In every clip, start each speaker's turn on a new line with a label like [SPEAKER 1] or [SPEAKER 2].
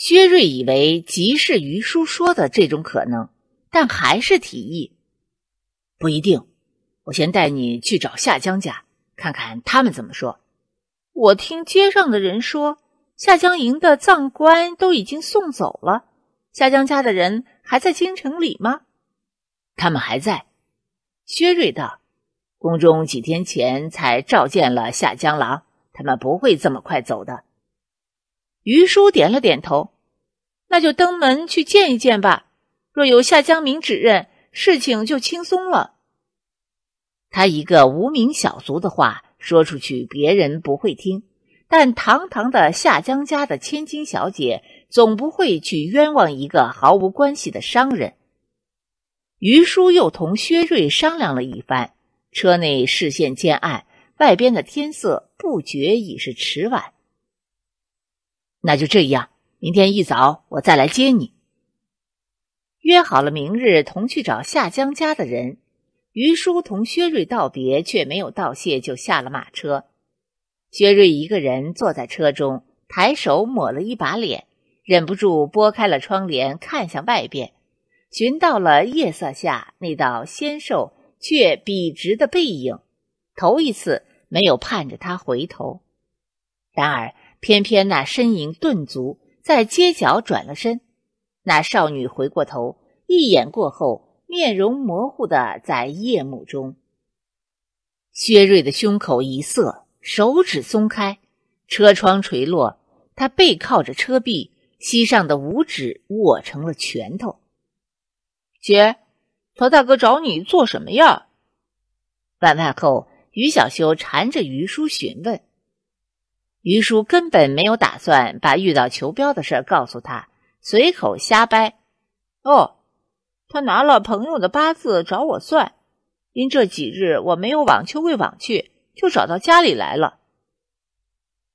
[SPEAKER 1] 薛瑞以为即是于叔说的这种可能，但还是提议：“不一定，我先带你去找夏江家，看看他们怎么说。”我听街上的人说，夏江营的藏官都已经送走了，夏江家的人还在京城里吗？他们还在。薛瑞道：“宫中几天前才召见了夏江郎，他们不会这么快走的。”于叔点了点头，那就登门去见一见吧。若有夏江明指认，事情就轻松了。他一个无名小卒的话说出去，别人不会听，但堂堂的夏江家的千金小姐，总不会去冤枉一个毫无关系的商人。于叔又同薛瑞商量了一番，车内视线渐暗，外边的天色不觉已是迟晚。那就这样，明天一早我再来接你。约好了明日同去找夏江家的人。于叔同薛瑞道别，却没有道谢，就下了马车。薛瑞一个人坐在车中，抬手抹了一把脸，忍不住拨开了窗帘，看向外边，寻到了夜色下那道纤瘦却笔直的背影。头一次没有盼着他回头，然而。偏偏那身影顿足，在街角转了身。那少女回过头，一眼过后，面容模糊的在夜幕中。薛瑞的胸口一涩，手指松开，车窗垂落，他背靠着车壁，膝上的五指握成了拳头。姐，陶大哥找你做什么呀？晚饭后，于小修缠着于叔询问。于叔根本没有打算把遇到求标的事告诉他，随口瞎掰。哦，他拿了朋友的八字找我算，因这几日我没有往秋桂坊去，就找到家里来了。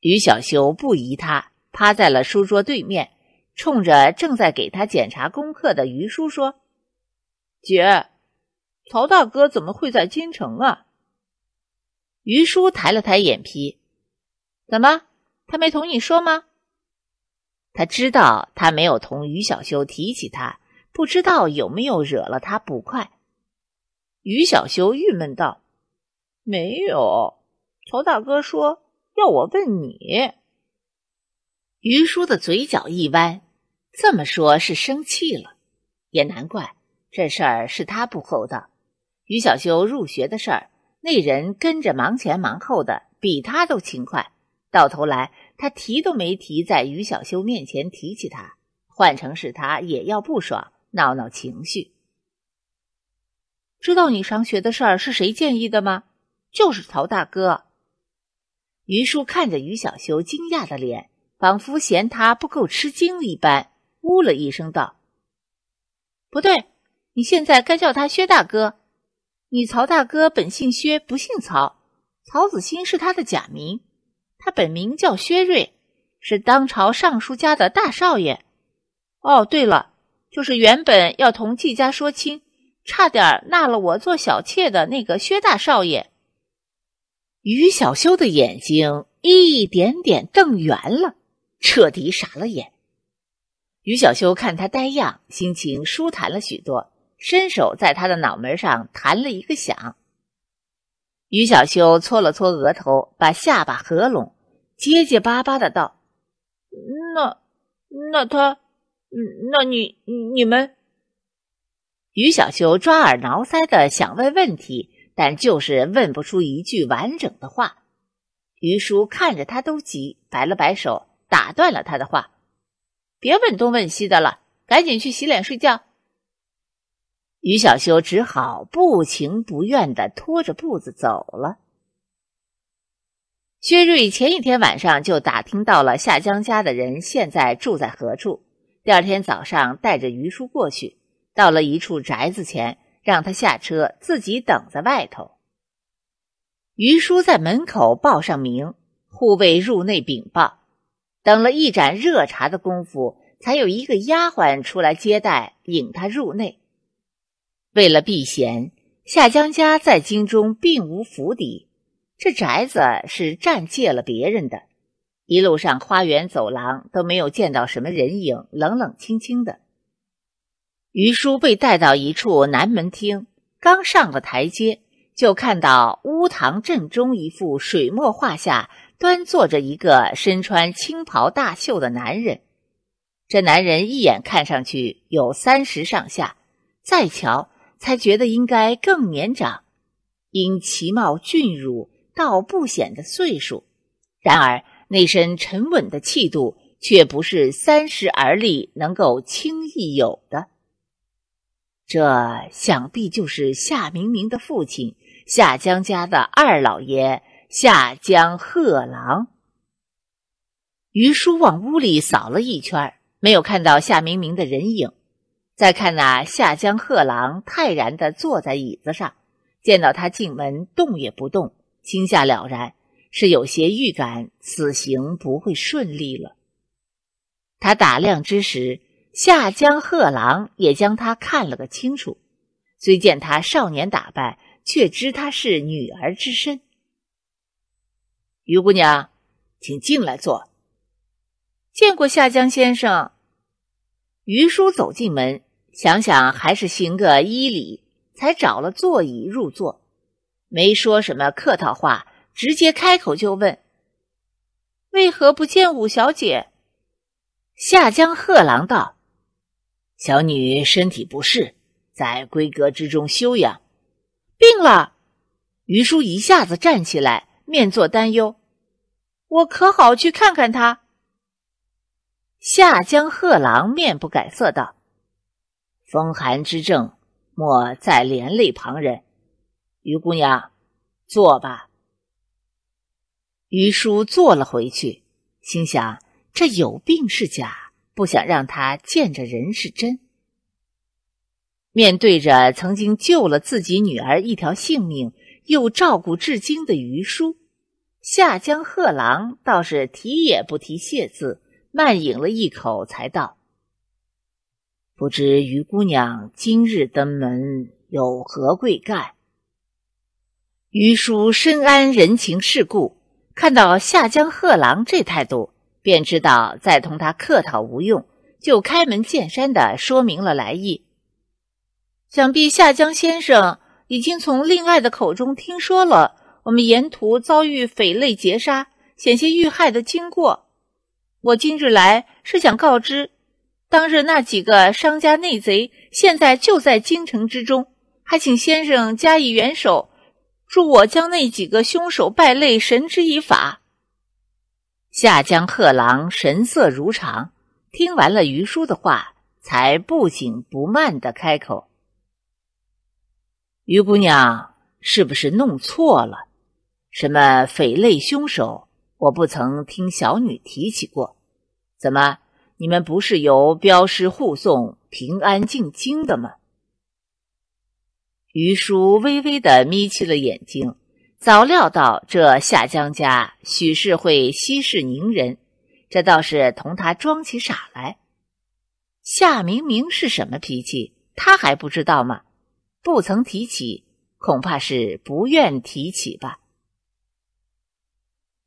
[SPEAKER 1] 于小修不疑他，趴在了书桌对面，冲着正在给他检查功课的于叔说：“姐，曹大哥怎么会在京城啊？”于叔抬了抬眼皮。怎么？他没同你说吗？他知道他没有同于小修提起他，不知道有没有惹了他不快。于小修郁闷道：“没有，仇大哥说要我问你。”于叔的嘴角一弯，这么说，是生气了。也难怪，这事儿是他不厚道。于小修入学的事儿，那人跟着忙前忙后的，比他都勤快。到头来，他提都没提，在于小修面前提起他，换成是他也要不爽，闹闹情绪。知道你上学的事儿是谁建议的吗？就是曹大哥。于叔看着于小修惊讶的脸，仿佛嫌他不够吃惊一般，呜了一声道：“不对，你现在该叫他薛大哥。你曹大哥本姓薛，不姓曹。曹子兴是他的假名。”他本名叫薛瑞，是当朝尚书家的大少爷。哦，对了，就是原本要同季家说亲，差点纳了我做小妾的那个薛大少爷。于小修的眼睛一点点瞪圆了，彻底傻了眼。于小修看他呆样，心情舒坦了许多，伸手在他的脑门上弹了一个响。于小修搓了搓额头，把下巴合拢，结结巴巴的道：“那……那他……嗯……那你……你们……”于小修抓耳挠腮的想问问题，但就是问不出一句完整的话。于叔看着他都急，摆了摆手打断了他的话：“别问东问西的了，赶紧去洗脸睡觉。”于小修只好不情不愿的拖着步子走了。薛瑞前一天晚上就打听到了夏江家的人现在住在何处，第二天早上带着于叔过去，到了一处宅子前，让他下车，自己等在外头。于叔在门口报上名，护卫入内禀报，等了一盏热茶的功夫，才有一个丫鬟出来接待，引他入内。为了避嫌，夏江家在京中并无府邸，这宅子是暂借了别人的。一路上，花园走廊都没有见到什么人影，冷冷清清的。于叔被带到一处南门厅，刚上了台阶，就看到乌堂正中一幅水墨画下端坐着一个身穿青袍大袖的男人。这男人一眼看上去有三十上下，再瞧。才觉得应该更年长，因其貌俊儒到不显的岁数，然而那身沉稳的气度却不是三十而立能够轻易有的。这想必就是夏明明的父亲，夏江家的二老爷夏江贺郎。于叔往屋里扫了一圈，没有看到夏明明的人影。再看那夏江贺郎泰然的坐在椅子上，见到他进门动也不动，心下了然，是有些预感此行不会顺利了。他打量之时，夏江贺郎也将他看了个清楚，虽见他少年打扮，却知他是女儿之身。于姑娘，请进来坐。见过夏江先生。于叔走进门，想想还是行个一礼，才找了座椅入座，没说什么客套话，直接开口就问：“为何不见五小姐？”夏江贺郎道：“小女身体不适，在闺阁之中休养。”病了，于叔一下子站起来，面作担忧：“我可好去看看她？”夏江贺郎面不改色道：“风寒之症，莫再连累旁人。于姑娘，坐吧。”于叔坐了回去，心想：这有病是假，不想让他见着人是真。面对着曾经救了自己女儿一条性命，又照顾至今的于叔，夏江贺郎倒是提也不提谢字。慢饮了一口，才道：“不知于姑娘今日登门有何贵干？”于叔深谙人情世故，看到夏江贺郎这态度，便知道再同他客套无用，就开门见山的说明了来意。想必夏江先生已经从令爱的口中听说了我们沿途遭遇匪类劫杀，险些遇害的经过。我今日来是想告知，当日那几个商家内贼现在就在京城之中，还请先生加以援手，助我将那几个凶手败类绳之以法。夏江贺郎神色如常，听完了于叔的话，才不紧不慢的开口：“于姑娘，是不是弄错了？什么匪类凶手？”我不曾听小女提起过，怎么你们不是由镖师护送平安进京的吗？于叔微微的眯起了眼睛，早料到这夏江家许是会息事宁人，这倒是同他装起傻来。夏明明是什么脾气，他还不知道吗？不曾提起，恐怕是不愿提起吧。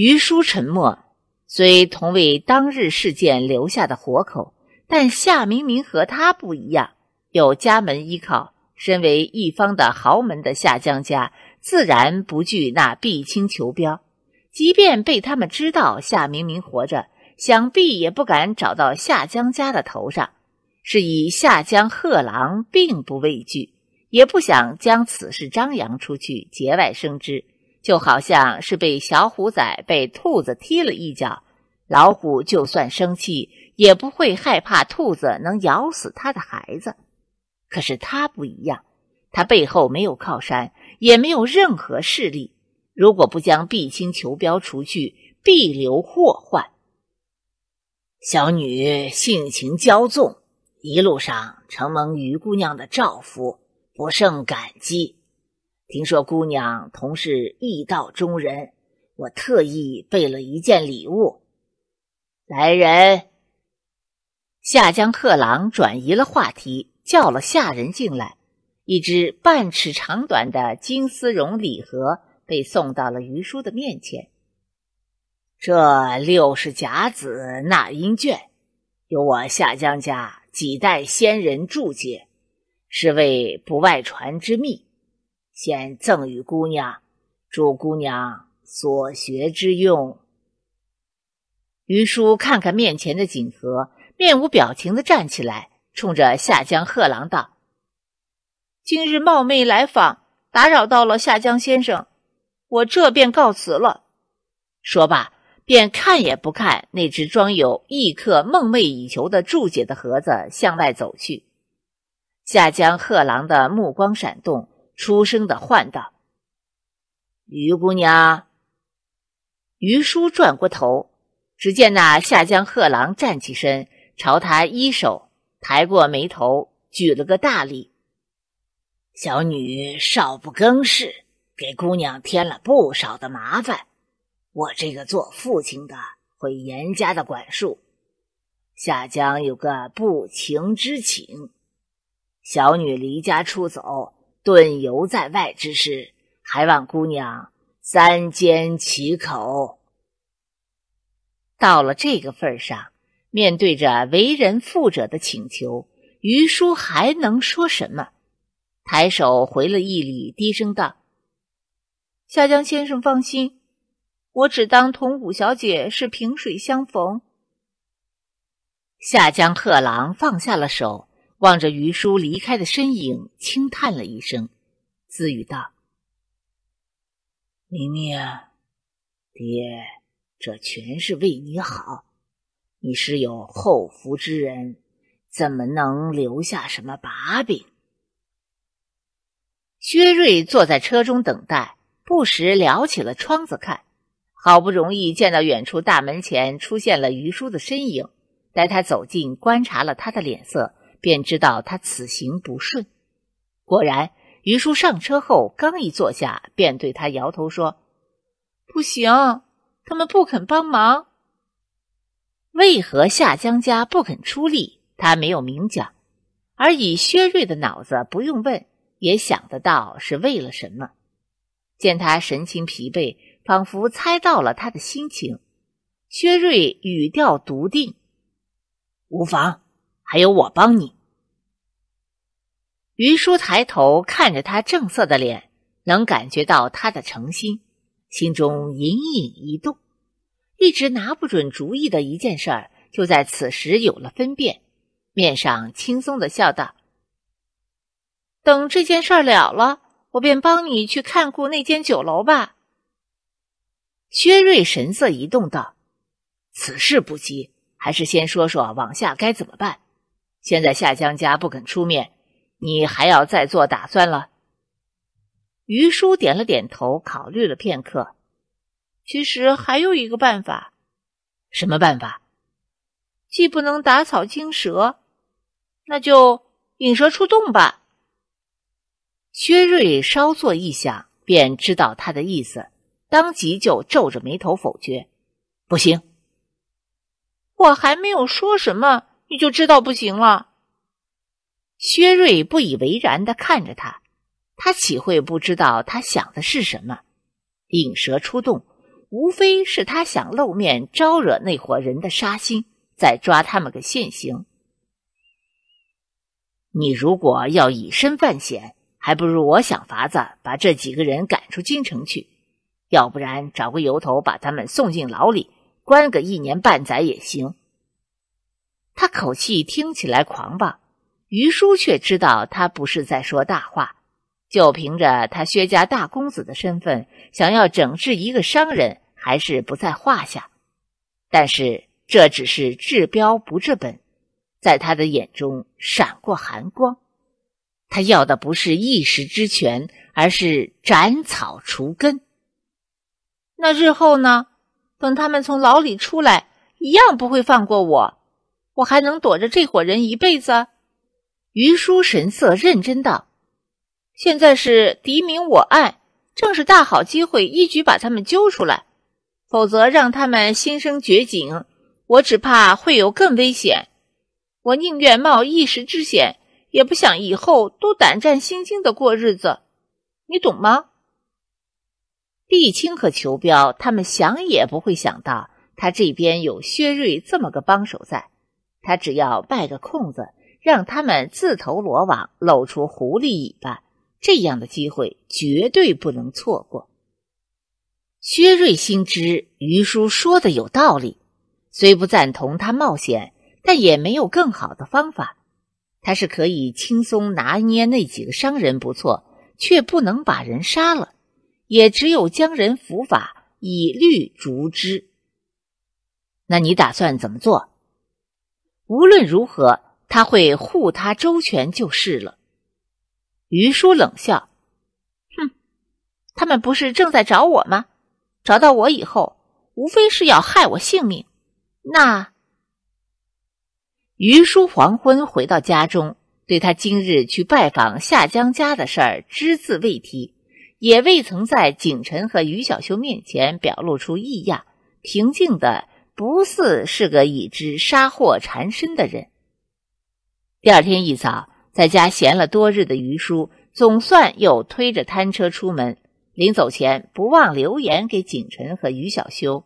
[SPEAKER 1] 于叔沉默，虽同为当日事件留下的活口，但夏明明和他不一样，有家门依靠。身为一方的豪门的夏江家，自然不惧那碧青求标。即便被他们知道夏明明活着，想必也不敢找到夏江家的头上。是以夏江贺郎并不畏惧，也不想将此事张扬出去，节外生枝。就好像是被小虎仔被兔子踢了一脚，老虎就算生气也不会害怕兔子能咬死他的孩子。可是他不一样，他背后没有靠山，也没有任何势力。如果不将毕青求镖除去，必留祸患。小女性情骄纵，一路上承蒙于姑娘的照拂，不胜感激。听说姑娘同是义道中人，我特意备了一件礼物。来人，夏江特郎转移了话题，叫了下人进来。一只半尺长短的金丝绒礼盒被送到了于叔的面前。这六十甲子纳音卷，有我夏江家几代先人注解，是为不外传之秘。先赠与姑娘，祝姑娘所学之用。于叔看看面前的锦盒，面无表情的站起来，冲着夏江贺郎道：“今日冒昧来访，打扰到了夏江先生，我这便告辞了。”说罢，便看也不看那只装有异客梦寐以求的注解的盒子，向外走去。夏江贺郎的目光闪动。出声的唤道：“于姑娘。”于叔转过头，只见那夏江贺郎站起身，朝他一手抬过眉头，举了个大礼。小女少不更事，给姑娘添了不少的麻烦。我这个做父亲的会严加的管束。夏江有个不情之请，小女离家出走。顿游在外之时，还望姑娘三缄其口。到了这个份上，面对着为人父者的请求，于叔还能说什么？抬手回了一礼，低声道：“夏江先生放心，我只当同五小姐是萍水相逢。”夏江贺郎放下了手。望着于叔离开的身影，轻叹了一声，自语道：“明明，爹，这全是为你好。你是有后福之人，怎么能留下什么把柄？”薛瑞坐在车中等待，不时撩起了窗子看。好不容易见到远处大门前出现了于叔的身影，待他走近，观察了他的脸色。便知道他此行不顺，果然于叔上车后刚一坐下，便对他摇头说：“不行，他们不肯帮忙。”为何夏江家不肯出力？他没有明讲，而以薛瑞的脑子，不用问也想得到是为了什么。见他神情疲惫，仿佛猜到了他的心情，薛瑞语调笃定：“无妨。”还有我帮你。于叔抬头看着他正色的脸，能感觉到他的诚心，心中隐隐一动，一直拿不准主意的一件事儿，就在此时有了分辨。面上轻松的笑道：“等这件事儿了了，我便帮你去看顾那间酒楼吧。”薛瑞神色一动道：“此事不急，还是先说说往下该怎么办。”现在夏江家不肯出面，你还要再做打算了。于叔点了点头，考虑了片刻。其实还有一个办法，什么办法？既不能打草惊蛇，那就引蛇出洞吧。薛瑞稍作一想，便知道他的意思，当即就皱着眉头否决：“不行，我还没有说什么。”你就知道不行了。薛瑞不以为然的看着他，他岂会不知道他想的是什么？引蛇出洞，无非是他想露面招惹那伙人的杀心，再抓他们个现行。你如果要以身犯险，还不如我想法子把这几个人赶出京城去，要不然找个由头把他们送进牢里，关个一年半载也行。他口气听起来狂妄，于叔却知道他不是在说大话。就凭着他薛家大公子的身份，想要整治一个商人，还是不在话下。但是这只是治标不治本，在他的眼中闪过寒光。他要的不是一时之权，而是斩草除根。那日后呢？等他们从牢里出来，一样不会放过我。我还能躲着这伙人一辈子？于叔神色认真道：“现在是敌明我暗，正是大好机会，一举把他们揪出来。否则让他们心生绝境，我只怕会有更危险。我宁愿冒一时之险，也不想以后都胆战心惊的过日子。你懂吗？”毕青和裘彪他们想也不会想到，他这边有薛瑞这么个帮手在。他只要拜个空子，让他们自投罗网，露出狐狸尾巴，这样的机会绝对不能错过。薛瑞心知于叔说的有道理，虽不赞同他冒险，但也没有更好的方法。他是可以轻松拿捏那几个商人不错，却不能把人杀了，也只有将人伏法，以律逐之。那你打算怎么做？无论如何，他会护他周全就是了。于叔冷笑：“哼，他们不是正在找我吗？找到我以后，无非是要害我性命。”那于叔黄昏回到家中，对他今日去拜访夏江家的事儿只字未提，也未曾在景晨和于小修面前表露出异样，平静的。不似是个已知杀祸缠身的人。第二天一早，在家闲了多日的于叔，总算又推着摊车出门。临走前，不忘留言给景晨和于小修：“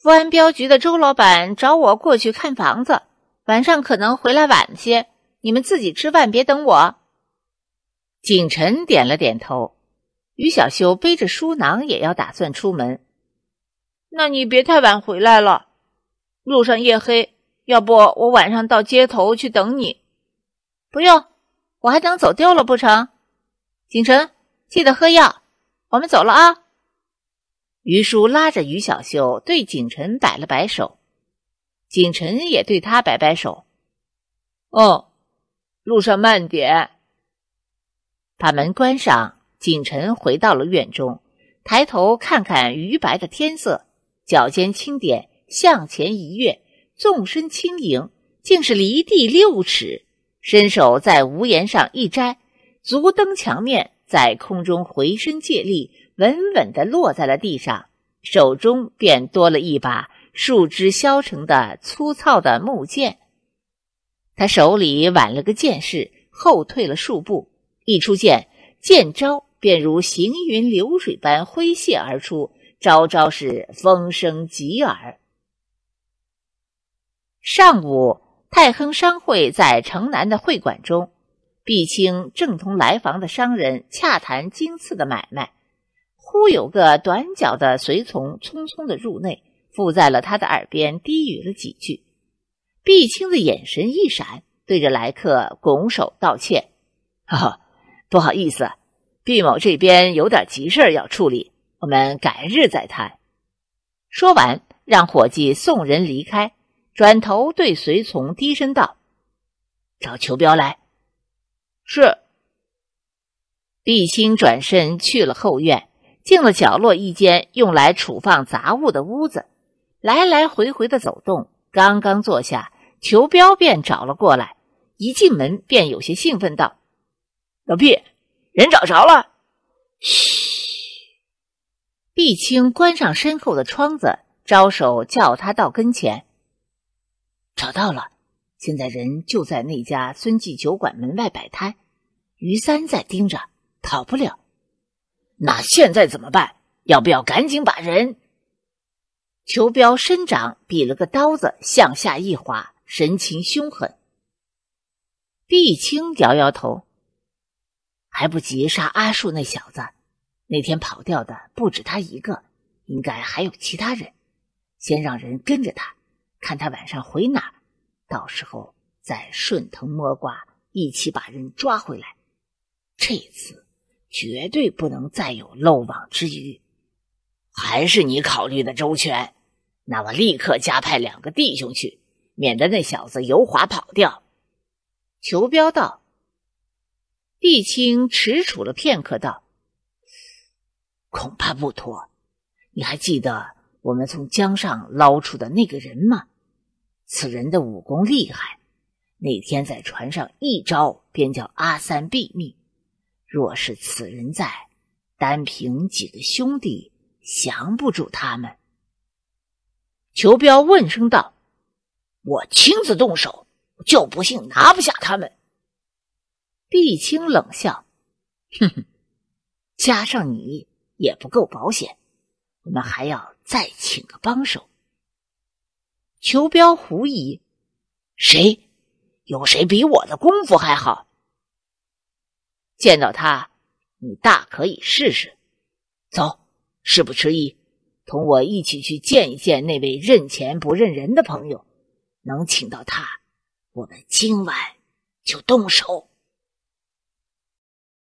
[SPEAKER 1] 富安镖局的周老板找我过去看房子，晚上可能回来晚些，你们自己吃饭，别等我。”景晨点了点头，于小修背着书囊也要打算出门。那你别太晚回来了，路上夜黑，要不我晚上到街头去等你。不用，我还能走丢了不成？景晨，记得喝药。我们走了啊。于叔拉着于小秀，对景晨摆了摆手，景晨也对他摆摆手。哦，路上慢点。把门关上，景晨回到了院中，抬头看看余白的天色。脚尖轻点，向前一跃，纵身轻盈，竟是离地六尺。伸手在屋檐上一摘，足蹬墙面，在空中回身借力，稳稳的落在了地上。手中便多了一把树枝削成的粗糙的木剑。他手里挽了个剑势，后退了数步，一出剑，剑招便如行云流水般挥泻而出。招招是风声急耳。上午，泰亨商会在城南的会馆中，碧清正同来访的商人洽谈金次的买卖。忽有个短脚的随从匆匆的入内，附在了他的耳边低语了几句。碧清的眼神一闪，对着来客拱手道歉：“ 哈哈，不好意思，毕某这边有点急事要处理。”我们改日再谈。说完，让伙计送人离开，转头对随从低声道：“找裘彪来。”是。毕星转身去了后院，进了角落一间用来储放杂物的屋子，来来回回的走动。刚刚坐下，裘彪便找了过来，一进门便有些兴奋道：“老毕，人找着了。”嘘。碧青关上身后的窗子，招手叫他到跟前。找到了，现在人就在那家孙记酒馆门外摆摊，于三在盯着，跑不了。那现在怎么办？要不要赶紧把人？裘彪伸掌比了个刀子，向下一划，神情凶狠。碧青摇摇头，还不及杀阿树那小子。那天跑掉的不止他一个，应该还有其他人。先让人跟着他，看他晚上回哪，到时候再顺藤摸瓜，一起把人抓回来。这次绝对不能再有漏网之鱼。还是你考虑的周全，那我立刻加派两个弟兄去，免得那小子油滑跑掉。裘彪道：“帝青迟蹰了片刻，道。”恐怕不妥。你还记得我们从江上捞出的那个人吗？此人的武功厉害，那天在船上一招便叫阿三毙命。若是此人在，单凭几个兄弟降不住他们。裘彪问声道：“我亲自动手，就不信拿不下他们。”毕清冷笑：“哼哼，加上你。”也不够保险，我们还要再请个帮手。裘彪狐疑：谁？有谁比我的功夫还好？见到他，你大可以试试。走，事不迟疑，同我一起去见一见那位认钱不认人的朋友。能请到他，我们今晚就动手。